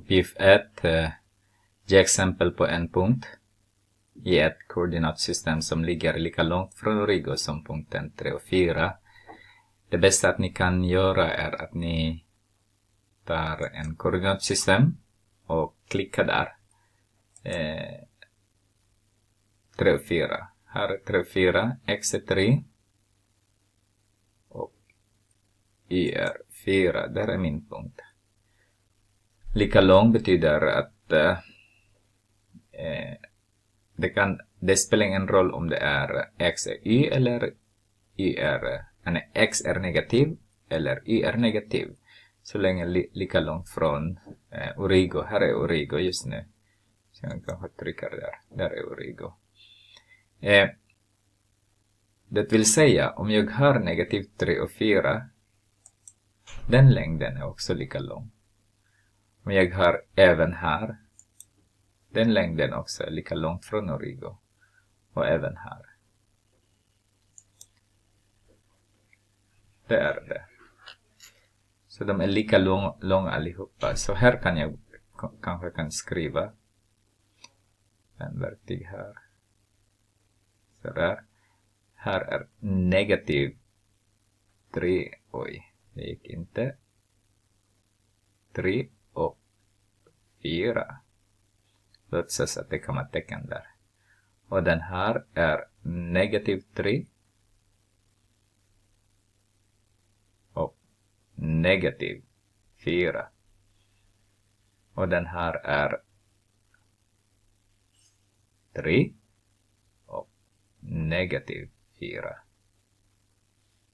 Uppgift 1. Ge exempel på en punkt i ett koordinatsystem som ligger lika långt från origo som punkten 3 och 4. Det bästa att ni kan göra är att ni tar en koordinatsystem och klickar där. Eh, 3 och 4. Här är 3 och 4, X är 3 och Y är 4. Där är min punkt. Lika lång betyder att eh, det, kan, det spelar ingen roll om det är x är y eller y är, nej, x är negativ eller y är negativ. Så länge li, lika långt från eh, Origo. Här är Origo just nu. Så jag kanske trycker där. Där är Origo. Eh, det vill säga, om jag har negativ 3 och 4, den längden är också lika lång. Men jag har även här den längden också, lika långt från origo. Och även här. Det är det. Så de är lika långa lång allihopa. Så här kan jag kanske kan skriva en verktyg här. Sådär. Här är negativ 3. Oj, det gick inte. 3 och fyra. Låtsas att det kommer tecken där. Och den här är negativ 3 och negativ 4. Och den här är 3 och negativ 4.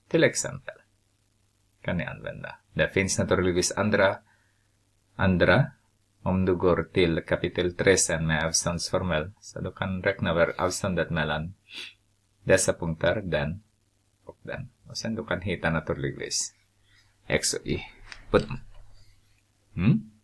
Till exempel kan ni använda. Det finns naturligtvis andra Andra, om du går till kapitel 13 med avståndsformel, så du kan räkna över avståndet mellan dessa punkter, den och den. Och sen du kan hitta naturligtvis x och y Mm?